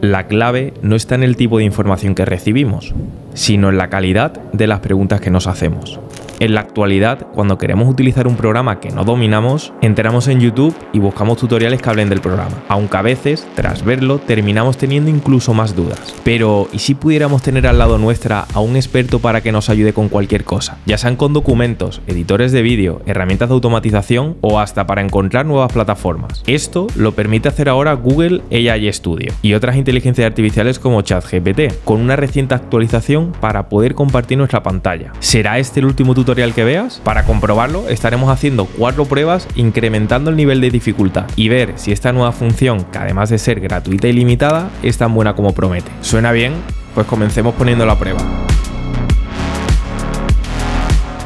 la clave no está en el tipo de información que recibimos, sino en la calidad de las preguntas que nos hacemos. En la actualidad, cuando queremos utilizar un programa que no dominamos, entramos en YouTube y buscamos tutoriales que hablen del programa, aunque a veces, tras verlo, terminamos teniendo incluso más dudas. Pero, ¿y si pudiéramos tener al lado nuestra a un experto para que nos ayude con cualquier cosa? Ya sean con documentos, editores de vídeo, herramientas de automatización o hasta para encontrar nuevas plataformas. Esto lo permite hacer ahora Google AI Studio y otras inteligencias artificiales como ChatGPT, con una reciente actualización para poder compartir nuestra pantalla. ¿Será este el último tutorial que veas, para comprobarlo estaremos haciendo cuatro pruebas incrementando el nivel de dificultad y ver si esta nueva función, que además de ser gratuita y limitada, es tan buena como promete. ¿Suena bien? Pues comencemos poniendo la prueba.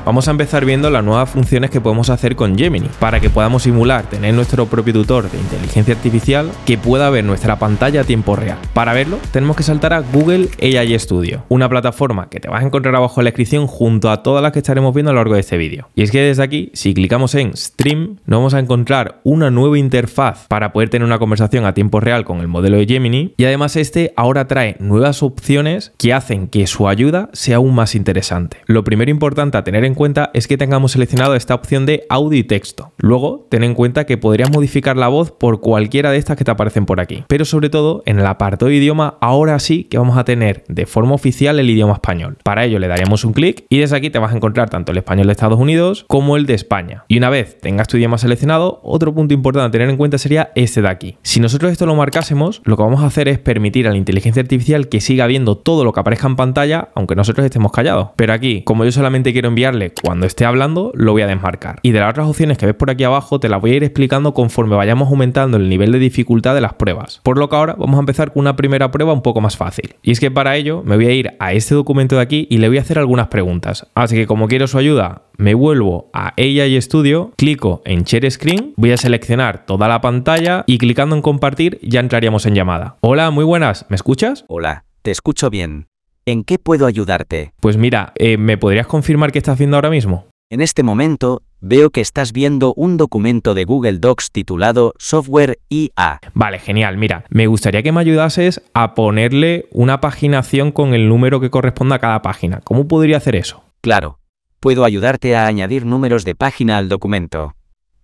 Vamos a empezar viendo las nuevas funciones que podemos hacer con Gemini para que podamos simular tener nuestro propio tutor de inteligencia artificial que pueda ver nuestra pantalla a tiempo real. Para verlo tenemos que saltar a Google AI Studio, una plataforma que te vas a encontrar abajo en la descripción junto a todas las que estaremos viendo a lo largo de este vídeo. Y es que desde aquí, si clicamos en Stream, nos vamos a encontrar una nueva interfaz para poder tener una conversación a tiempo real con el modelo de Gemini y además este ahora trae nuevas opciones que hacen que su ayuda sea aún más interesante. Lo primero importante a tener en cuenta es que tengamos seleccionado esta opción de audio y texto. Luego, ten en cuenta que podrías modificar la voz por cualquiera de estas que te aparecen por aquí. Pero sobre todo, en el apartado de idioma, ahora sí que vamos a tener de forma oficial el idioma español. Para ello le daríamos un clic y desde aquí te vas a encontrar tanto el español de Estados Unidos como el de España. Y una vez tengas tu idioma seleccionado, otro punto importante a tener en cuenta sería este de aquí. Si nosotros esto lo marcásemos, lo que vamos a hacer es permitir a la inteligencia artificial que siga viendo todo lo que aparezca en pantalla, aunque nosotros estemos callados. Pero aquí, como yo solamente quiero enviarle cuando esté hablando lo voy a desmarcar. Y de las otras opciones que ves por aquí abajo te las voy a ir explicando conforme vayamos aumentando el nivel de dificultad de las pruebas. Por lo que ahora vamos a empezar con una primera prueba un poco más fácil. Y es que para ello me voy a ir a este documento de aquí y le voy a hacer algunas preguntas. Así que como quiero su ayuda, me vuelvo a AI Studio, clico en Share Screen, voy a seleccionar toda la pantalla y clicando en compartir ya entraríamos en llamada. Hola, muy buenas, ¿me escuchas? Hola, te escucho bien. ¿En qué puedo ayudarte? Pues mira, eh, ¿me podrías confirmar qué estás haciendo ahora mismo? En este momento, veo que estás viendo un documento de Google Docs titulado Software IA. Vale, genial. Mira, me gustaría que me ayudases a ponerle una paginación con el número que corresponda a cada página. ¿Cómo podría hacer eso? Claro. Puedo ayudarte a añadir números de página al documento.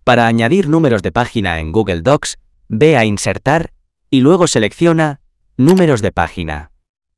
Para añadir números de página en Google Docs, ve a Insertar y luego selecciona Números de página.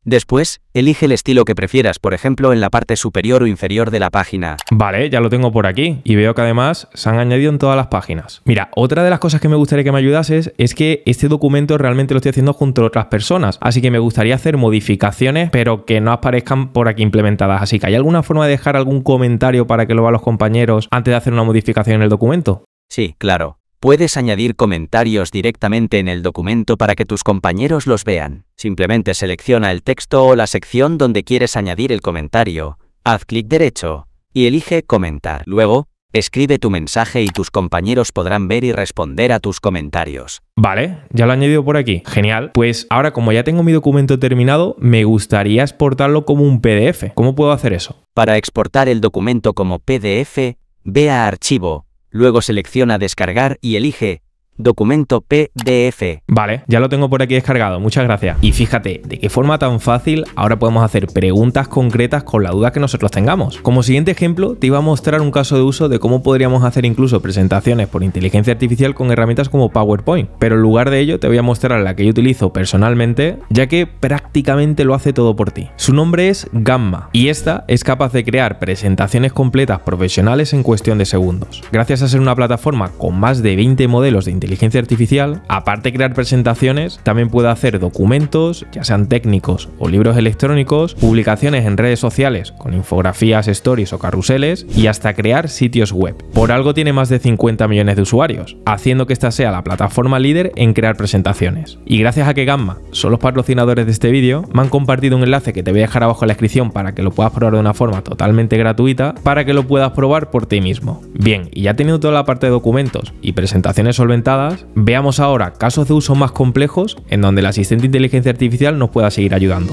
Después, elige el estilo que prefieras, por ejemplo, en la parte superior o inferior de la página. Vale, ya lo tengo por aquí y veo que además se han añadido en todas las páginas. Mira, otra de las cosas que me gustaría que me ayudases es que este documento realmente lo estoy haciendo junto a otras personas, así que me gustaría hacer modificaciones, pero que no aparezcan por aquí implementadas. Así que, ¿hay alguna forma de dejar algún comentario para que lo vean los compañeros antes de hacer una modificación en el documento? Sí, claro. Puedes añadir comentarios directamente en el documento para que tus compañeros los vean. Simplemente selecciona el texto o la sección donde quieres añadir el comentario, haz clic derecho y elige Comentar. Luego, escribe tu mensaje y tus compañeros podrán ver y responder a tus comentarios. Vale, ya lo he añadido por aquí. Genial. Pues ahora como ya tengo mi documento terminado, me gustaría exportarlo como un PDF. ¿Cómo puedo hacer eso? Para exportar el documento como PDF, ve a Archivo, Luego selecciona Descargar y elige documento PDF. Vale, ya lo tengo por aquí descargado, muchas gracias. Y fíjate, de qué forma tan fácil ahora podemos hacer preguntas concretas con la duda que nosotros tengamos. Como siguiente ejemplo, te iba a mostrar un caso de uso de cómo podríamos hacer incluso presentaciones por inteligencia artificial con herramientas como PowerPoint, pero en lugar de ello te voy a mostrar la que yo utilizo personalmente, ya que prácticamente lo hace todo por ti. Su nombre es Gamma y esta es capaz de crear presentaciones completas profesionales en cuestión de segundos. Gracias a ser una plataforma con más de 20 modelos de inteligencia inteligencia artificial, aparte de crear presentaciones, también puede hacer documentos, ya sean técnicos o libros electrónicos, publicaciones en redes sociales con infografías, stories o carruseles y hasta crear sitios web. Por algo tiene más de 50 millones de usuarios, haciendo que esta sea la plataforma líder en crear presentaciones. Y gracias a que Gamma son los patrocinadores de este vídeo, me han compartido un enlace que te voy a dejar abajo en la descripción para que lo puedas probar de una forma totalmente gratuita, para que lo puedas probar por ti mismo. Bien, y ya teniendo toda la parte de documentos y presentaciones solventadas, veamos ahora casos de uso más complejos en donde el asistente de inteligencia artificial nos pueda seguir ayudando.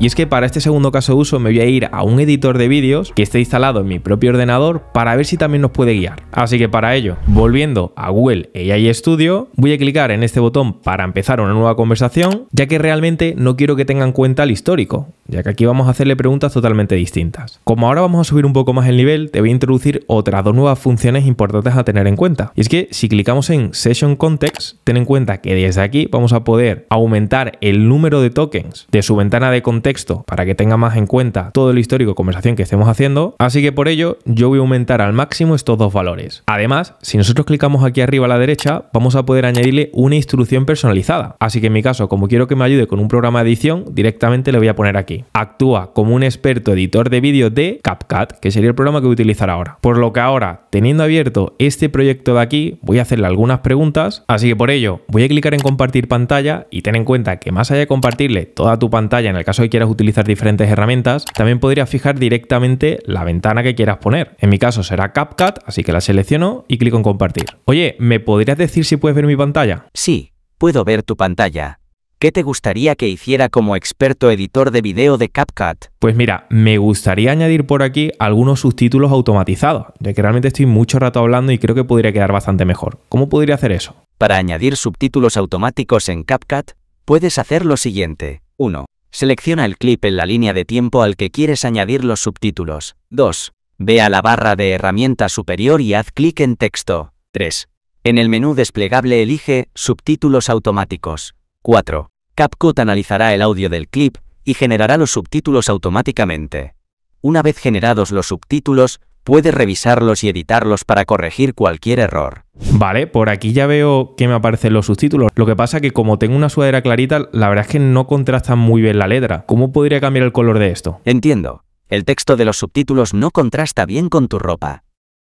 Y es que para este segundo caso de uso me voy a ir a un editor de vídeos que esté instalado en mi propio ordenador para ver si también nos puede guiar. Así que para ello, volviendo a Google AI Studio, voy a clicar en este botón para empezar una nueva conversación, ya que realmente no quiero que tengan en cuenta el histórico ya que aquí vamos a hacerle preguntas totalmente distintas. Como ahora vamos a subir un poco más el nivel, te voy a introducir otras dos nuevas funciones importantes a tener en cuenta. Y es que si clicamos en Session Context, ten en cuenta que desde aquí vamos a poder aumentar el número de tokens de su ventana de contexto para que tenga más en cuenta todo el histórico de conversación que estemos haciendo. Así que por ello, yo voy a aumentar al máximo estos dos valores. Además, si nosotros clicamos aquí arriba a la derecha, vamos a poder añadirle una instrucción personalizada. Así que en mi caso, como quiero que me ayude con un programa de edición, directamente le voy a poner aquí actúa como un experto editor de vídeo de CapCut, que sería el programa que voy a utilizar ahora. Por lo que ahora, teniendo abierto este proyecto de aquí, voy a hacerle algunas preguntas. Así que por ello, voy a clicar en compartir pantalla y ten en cuenta que más allá de compartirle toda tu pantalla en el caso de que quieras utilizar diferentes herramientas, también podrías fijar directamente la ventana que quieras poner. En mi caso será CapCut, así que la selecciono y clico en compartir. Oye, ¿me podrías decir si puedes ver mi pantalla? Sí, puedo ver tu pantalla. ¿Qué te gustaría que hiciera como experto editor de video de CapCut? Pues mira, me gustaría añadir por aquí algunos subtítulos automatizados, ya que realmente estoy mucho rato hablando y creo que podría quedar bastante mejor. ¿Cómo podría hacer eso? Para añadir subtítulos automáticos en CapCut, puedes hacer lo siguiente. 1. Selecciona el clip en la línea de tiempo al que quieres añadir los subtítulos. 2. Ve a la barra de herramienta superior y haz clic en texto. 3. En el menú desplegable elige Subtítulos automáticos. 4. CapCut analizará el audio del clip y generará los subtítulos automáticamente. Una vez generados los subtítulos, puedes revisarlos y editarlos para corregir cualquier error. Vale, por aquí ya veo que me aparecen los subtítulos. Lo que pasa es que como tengo una sudadera clarita, la verdad es que no contrasta muy bien la letra. ¿Cómo podría cambiar el color de esto? Entiendo. El texto de los subtítulos no contrasta bien con tu ropa.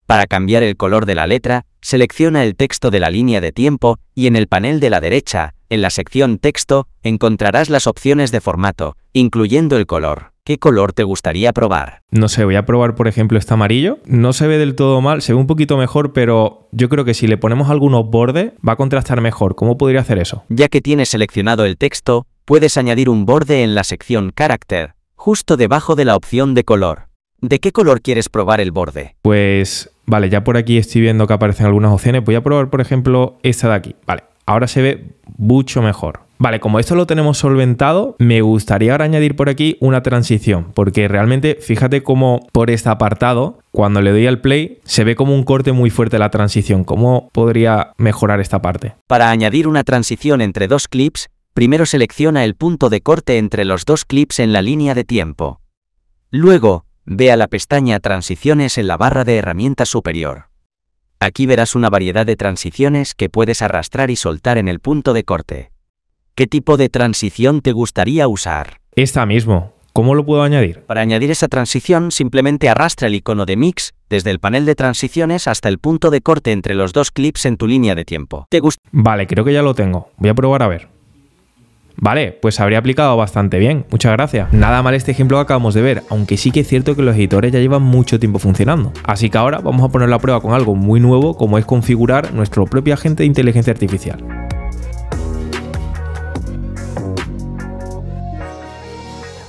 Para cambiar el color de la letra, selecciona el texto de la línea de tiempo y en el panel de la derecha, en la sección Texto, encontrarás las opciones de formato, incluyendo el color. ¿Qué color te gustaría probar? No sé, voy a probar por ejemplo este amarillo. No se ve del todo mal, se ve un poquito mejor, pero yo creo que si le ponemos algunos bordes va a contrastar mejor. ¿Cómo podría hacer eso? Ya que tienes seleccionado el texto, puedes añadir un borde en la sección Carácter, justo debajo de la opción de color. ¿De qué color quieres probar el borde? Pues, vale, ya por aquí estoy viendo que aparecen algunas opciones. Voy a probar por ejemplo esta de aquí. Vale, ahora se ve mucho mejor. Vale, como esto lo tenemos solventado, me gustaría ahora añadir por aquí una transición, porque realmente fíjate cómo por este apartado, cuando le doy al play, se ve como un corte muy fuerte la transición. ¿Cómo podría mejorar esta parte? Para añadir una transición entre dos clips, primero selecciona el punto de corte entre los dos clips en la línea de tiempo. Luego, ve a la pestaña Transiciones en la barra de herramientas superior. Aquí verás una variedad de transiciones que puedes arrastrar y soltar en el punto de corte. ¿Qué tipo de transición te gustaría usar? Esta mismo. ¿Cómo lo puedo añadir? Para añadir esa transición, simplemente arrastra el icono de Mix desde el panel de transiciones hasta el punto de corte entre los dos clips en tu línea de tiempo. ¿Te Vale, creo que ya lo tengo. Voy a probar a ver. Vale, pues habría aplicado bastante bien. Muchas gracias. Nada mal este ejemplo que acabamos de ver, aunque sí que es cierto que los editores ya llevan mucho tiempo funcionando. Así que ahora vamos a ponerlo a prueba con algo muy nuevo como es configurar nuestro propio agente de inteligencia artificial.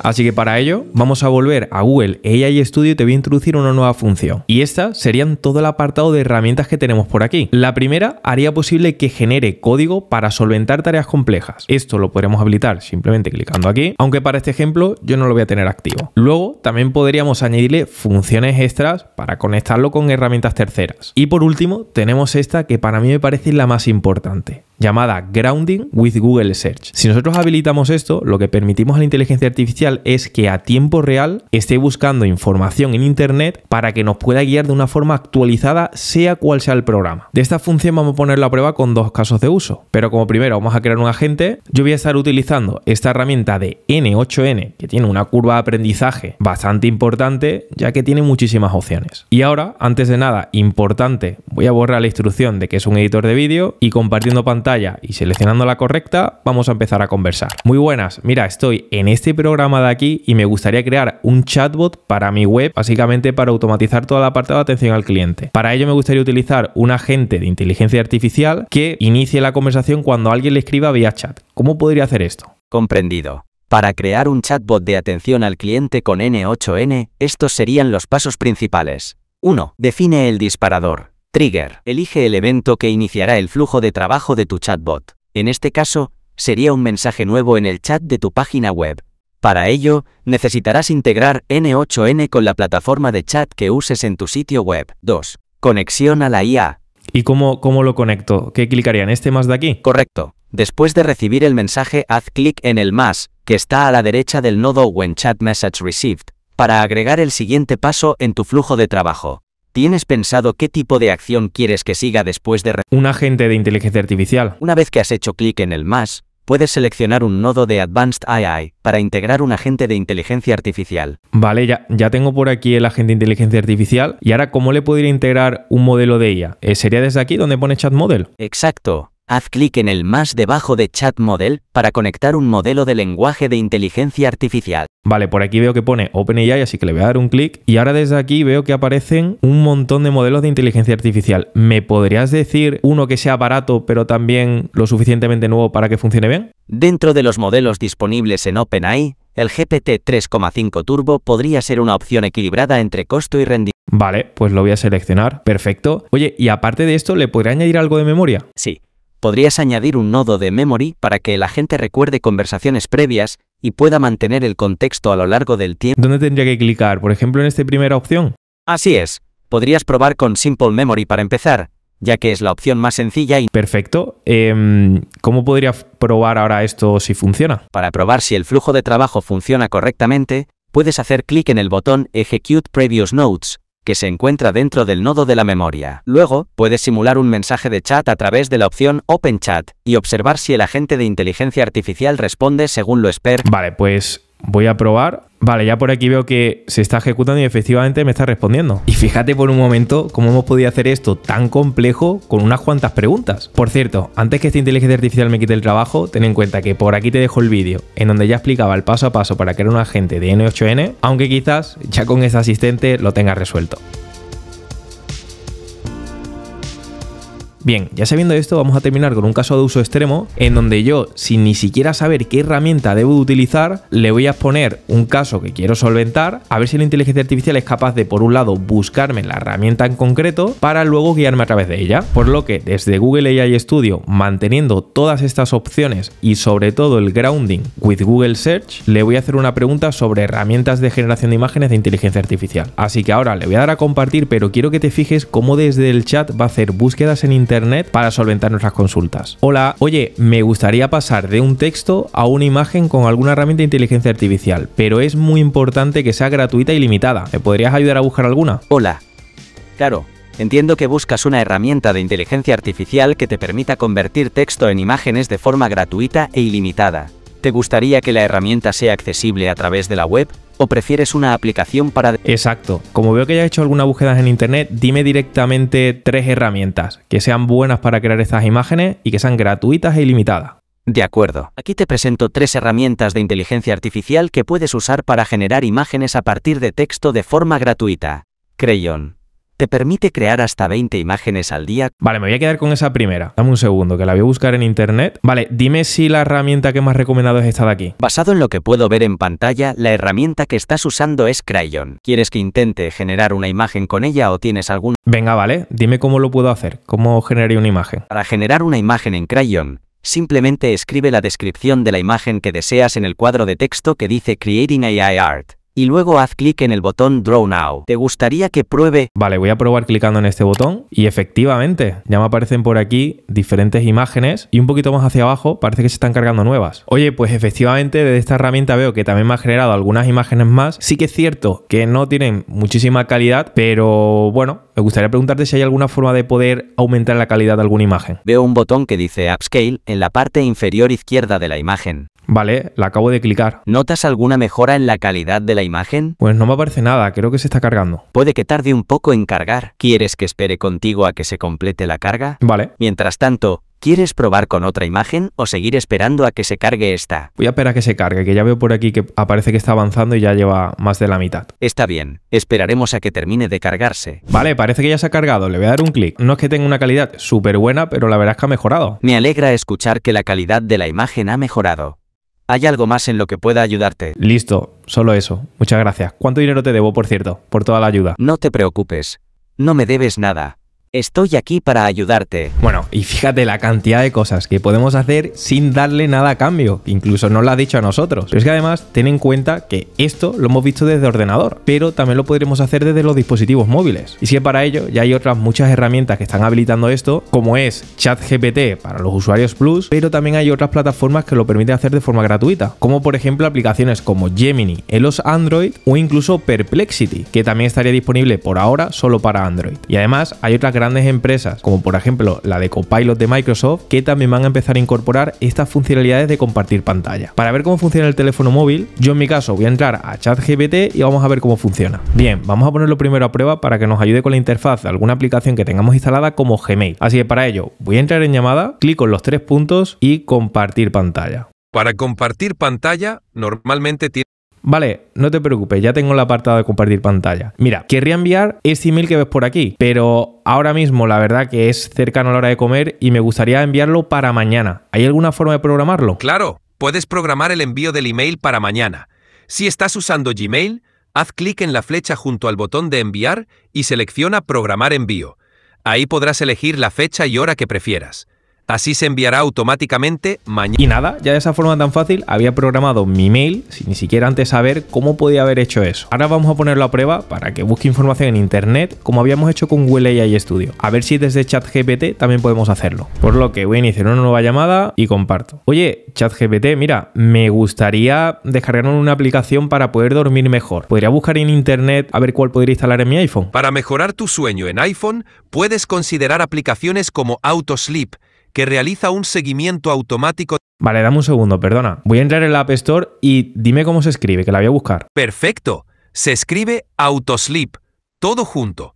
Así que para ello vamos a volver a Google AI Studio y te voy a introducir una nueva función. Y estas serían todo el apartado de herramientas que tenemos por aquí. La primera haría posible que genere código para solventar tareas complejas. Esto lo podremos habilitar simplemente clicando aquí, aunque para este ejemplo yo no lo voy a tener activo. Luego también podríamos añadirle funciones extras para conectarlo con herramientas terceras. Y por último tenemos esta que para mí me parece la más importante llamada Grounding with Google Search. Si nosotros habilitamos esto, lo que permitimos a la inteligencia artificial es que a tiempo real esté buscando información en Internet para que nos pueda guiar de una forma actualizada, sea cual sea el programa. De esta función vamos a ponerla a prueba con dos casos de uso. Pero como primero vamos a crear un agente, yo voy a estar utilizando esta herramienta de N8N, que tiene una curva de aprendizaje bastante importante, ya que tiene muchísimas opciones. Y ahora, antes de nada, importante, voy a borrar la instrucción de que es un editor de vídeo y compartiendo pantalla y seleccionando la correcta vamos a empezar a conversar. Muy buenas, mira, estoy en este programa de aquí y me gustaría crear un chatbot para mi web, básicamente para automatizar toda la parte de atención al cliente. Para ello me gustaría utilizar un agente de inteligencia artificial que inicie la conversación cuando alguien le escriba vía chat. ¿Cómo podría hacer esto? Comprendido. Para crear un chatbot de atención al cliente con N8N, estos serían los pasos principales. 1. Define el disparador. Trigger. Elige el evento que iniciará el flujo de trabajo de tu chatbot. En este caso, sería un mensaje nuevo en el chat de tu página web. Para ello, necesitarás integrar N8N con la plataforma de chat que uses en tu sitio web. 2. Conexión a la IA. ¿Y cómo, cómo lo conecto? ¿Qué clicaría en este más de aquí? Correcto. Después de recibir el mensaje, haz clic en el más, que está a la derecha del nodo When Chat Message Received, para agregar el siguiente paso en tu flujo de trabajo. ¿Tienes pensado qué tipo de acción quieres que siga después de... Un agente de inteligencia artificial. Una vez que has hecho clic en el más, puedes seleccionar un nodo de Advanced AI para integrar un agente de inteligencia artificial. Vale, ya, ya tengo por aquí el agente de inteligencia artificial. ¿Y ahora cómo le podría integrar un modelo de ella? Eh, ¿Sería desde aquí donde pone Chat Model? Exacto. Haz clic en el más debajo de Chat Model para conectar un modelo de lenguaje de inteligencia artificial. Vale, por aquí veo que pone OpenAI, así que le voy a dar un clic. Y ahora desde aquí veo que aparecen un montón de modelos de inteligencia artificial. ¿Me podrías decir uno que sea barato, pero también lo suficientemente nuevo para que funcione bien? Dentro de los modelos disponibles en OpenAI, el GPT 3,5 Turbo podría ser una opción equilibrada entre costo y rendimiento. Vale, pues lo voy a seleccionar. Perfecto. Oye, y aparte de esto, ¿le podría añadir algo de memoria? Sí, podrías añadir un nodo de memory para que el agente recuerde conversaciones previas y pueda mantener el contexto a lo largo del tiempo. ¿Dónde tendría que clicar? Por ejemplo, en esta primera opción. Así es. Podrías probar con Simple Memory para empezar, ya que es la opción más sencilla y... Perfecto. Em, ¿Cómo podría probar ahora esto si funciona? Para probar si el flujo de trabajo funciona correctamente, puedes hacer clic en el botón Execute Previous Notes que se encuentra dentro del nodo de la memoria. Luego, puedes simular un mensaje de chat a través de la opción Open Chat y observar si el agente de inteligencia artificial responde según lo esper... Vale, pues voy a probar. Vale, ya por aquí veo que se está ejecutando y efectivamente me está respondiendo. Y fíjate por un momento cómo hemos podido hacer esto tan complejo con unas cuantas preguntas. Por cierto, antes que esta inteligencia artificial me quite el trabajo, ten en cuenta que por aquí te dejo el vídeo en donde ya explicaba el paso a paso para crear un agente de N8N, aunque quizás ya con este asistente lo tengas resuelto. Bien, ya sabiendo esto, vamos a terminar con un caso de uso extremo en donde yo, sin ni siquiera saber qué herramienta debo utilizar, le voy a poner un caso que quiero solventar, a ver si la inteligencia artificial es capaz de, por un lado, buscarme la herramienta en concreto para luego guiarme a través de ella. Por lo que desde Google AI Studio, manteniendo todas estas opciones y sobre todo el grounding with Google Search, le voy a hacer una pregunta sobre herramientas de generación de imágenes de inteligencia artificial. Así que ahora le voy a dar a compartir, pero quiero que te fijes cómo desde el chat va a hacer búsquedas en internet para solventar nuestras consultas. Hola, oye, me gustaría pasar de un texto a una imagen con alguna herramienta de inteligencia artificial, pero es muy importante que sea gratuita y limitada. ¿Me podrías ayudar a buscar alguna? Hola. Claro, Entiendo que buscas una herramienta de inteligencia artificial que te permita convertir texto en imágenes de forma gratuita e ilimitada. ¿Te gustaría que la herramienta sea accesible a través de la web? o prefieres una aplicación para... Exacto. Como veo que ya he hecho algunas búsquedas en internet, dime directamente tres herramientas que sean buenas para crear estas imágenes y que sean gratuitas e ilimitadas. De acuerdo. Aquí te presento tres herramientas de inteligencia artificial que puedes usar para generar imágenes a partir de texto de forma gratuita. Crayon te permite crear hasta 20 imágenes al día. Vale, me voy a quedar con esa primera. Dame un segundo, que la voy a buscar en internet. Vale, dime si la herramienta que más recomendado es esta de aquí. Basado en lo que puedo ver en pantalla, la herramienta que estás usando es Crayon. ¿Quieres que intente generar una imagen con ella o tienes algún... Venga, vale, dime cómo lo puedo hacer, cómo generaré una imagen. Para generar una imagen en Crayon, simplemente escribe la descripción de la imagen que deseas en el cuadro de texto que dice Creating AI Art y luego haz clic en el botón Draw Now. ¿Te gustaría que pruebe? Vale, voy a probar clicando en este botón y efectivamente ya me aparecen por aquí diferentes imágenes y un poquito más hacia abajo parece que se están cargando nuevas. Oye, pues efectivamente desde esta herramienta veo que también me ha generado algunas imágenes más. Sí que es cierto que no tienen muchísima calidad, pero bueno, me gustaría preguntarte si hay alguna forma de poder aumentar la calidad de alguna imagen. Veo un botón que dice Upscale en la parte inferior izquierda de la imagen. Vale, la acabo de clicar. ¿Notas alguna mejora en la calidad de la imagen? Pues no me aparece nada, creo que se está cargando. Puede que tarde un poco en cargar. ¿Quieres que espere contigo a que se complete la carga? Vale. Mientras tanto, ¿Quieres probar con otra imagen o seguir esperando a que se cargue esta? Voy a esperar a que se cargue, que ya veo por aquí que aparece que está avanzando y ya lleva más de la mitad. Está bien, esperaremos a que termine de cargarse. Vale, parece que ya se ha cargado, le voy a dar un clic. No es que tenga una calidad súper buena, pero la verdad es que ha mejorado. Me alegra escuchar que la calidad de la imagen ha mejorado. ¿Hay algo más en lo que pueda ayudarte? Listo, solo eso. Muchas gracias. ¿Cuánto dinero te debo, por cierto, por toda la ayuda? No te preocupes. No me debes nada. Estoy aquí para ayudarte. Bueno, y fíjate la cantidad de cosas que podemos hacer sin darle nada a cambio. Incluso no lo ha dicho a nosotros. Pero es que además, ten en cuenta que esto lo hemos visto desde ordenador, pero también lo podremos hacer desde los dispositivos móviles. Y si es para ello, ya hay otras muchas herramientas que están habilitando esto, como es ChatGPT para los usuarios Plus, pero también hay otras plataformas que lo permiten hacer de forma gratuita, como por ejemplo aplicaciones como Gemini en los Android o incluso Perplexity, que también estaría disponible por ahora solo para Android. Y además, hay otras grandes empresas, como por ejemplo la de Copilot de Microsoft, que también van a empezar a incorporar estas funcionalidades de compartir pantalla. Para ver cómo funciona el teléfono móvil, yo en mi caso voy a entrar a chat ChatGPT y vamos a ver cómo funciona. Bien, vamos a ponerlo primero a prueba para que nos ayude con la interfaz de alguna aplicación que tengamos instalada como Gmail. Así que para ello voy a entrar en llamada, clic en los tres puntos y compartir pantalla. Para compartir pantalla, normalmente tiene Vale, no te preocupes, ya tengo el apartado de compartir pantalla. Mira, querría enviar este email que ves por aquí, pero ahora mismo la verdad que es cercano a la hora de comer y me gustaría enviarlo para mañana. ¿Hay alguna forma de programarlo? Claro, puedes programar el envío del email para mañana. Si estás usando Gmail, haz clic en la flecha junto al botón de enviar y selecciona Programar envío. Ahí podrás elegir la fecha y hora que prefieras. Así se enviará automáticamente mañana. Y nada, ya de esa forma tan fácil había programado mi mail sin ni siquiera antes saber cómo podía haber hecho eso. Ahora vamos a ponerlo a prueba para que busque información en internet como habíamos hecho con Google AI Studio. A ver si desde ChatGPT también podemos hacerlo. Por lo que voy a iniciar una nueva llamada y comparto. Oye, ChatGPT, mira, me gustaría descargar una aplicación para poder dormir mejor. Podría buscar en internet a ver cuál podría instalar en mi iPhone. Para mejorar tu sueño en iPhone, puedes considerar aplicaciones como AutoSleep que realiza un seguimiento automático. Vale, dame un segundo, perdona. Voy a entrar en la App Store y dime cómo se escribe, que la voy a buscar. Perfecto. Se escribe Autosleep, todo junto.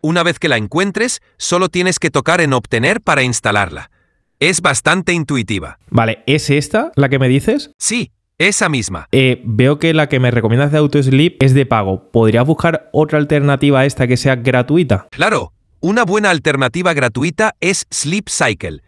Una vez que la encuentres, solo tienes que tocar en obtener para instalarla. Es bastante intuitiva. Vale, ¿es esta la que me dices? Sí, esa misma. Eh, veo que la que me recomiendas de AutoSleep es de pago. ¿Podrías buscar otra alternativa a esta que sea gratuita? Claro, una buena alternativa gratuita es Sleep Cycle.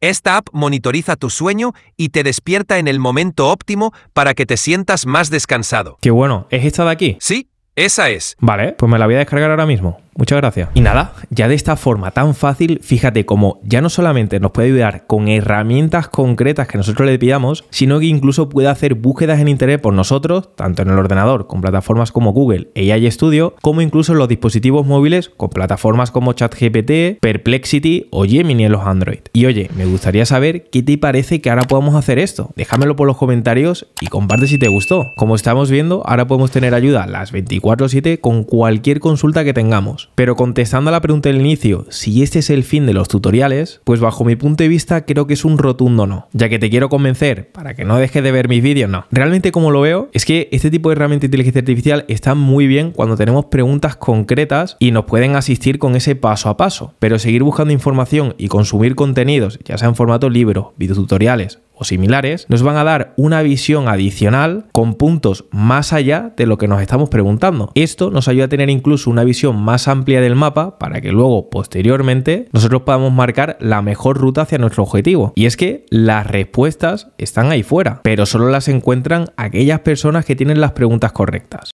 Esta app monitoriza tu sueño y te despierta en el momento óptimo para que te sientas más descansado. Qué bueno, ¿es esta de aquí? Sí, esa es. Vale, pues me la voy a descargar ahora mismo. Muchas gracias. Y nada, ya de esta forma tan fácil, fíjate cómo ya no solamente nos puede ayudar con herramientas concretas que nosotros le pidamos, sino que incluso puede hacer búsquedas en internet por nosotros, tanto en el ordenador con plataformas como Google e AI Studio, como incluso en los dispositivos móviles con plataformas como ChatGPT, Perplexity o Gemini en los Android. Y oye, me gustaría saber qué te parece que ahora podamos hacer esto. Déjamelo por los comentarios y comparte si te gustó. Como estamos viendo, ahora podemos tener ayuda las 24/7 con cualquier consulta que tengamos. Pero contestando a la pregunta del inicio, si este es el fin de los tutoriales, pues bajo mi punto de vista creo que es un rotundo no, ya que te quiero convencer para que no dejes de ver mis vídeos, no. Realmente como lo veo, es que este tipo de herramienta de inteligencia artificial está muy bien cuando tenemos preguntas concretas y nos pueden asistir con ese paso a paso, pero seguir buscando información y consumir contenidos, ya sea en formato libro, videotutoriales o similares, nos van a dar una visión adicional con puntos más allá de lo que nos estamos preguntando. Esto nos ayuda a tener incluso una visión más amplia del mapa para que luego, posteriormente, nosotros podamos marcar la mejor ruta hacia nuestro objetivo. Y es que las respuestas están ahí fuera, pero solo las encuentran aquellas personas que tienen las preguntas correctas.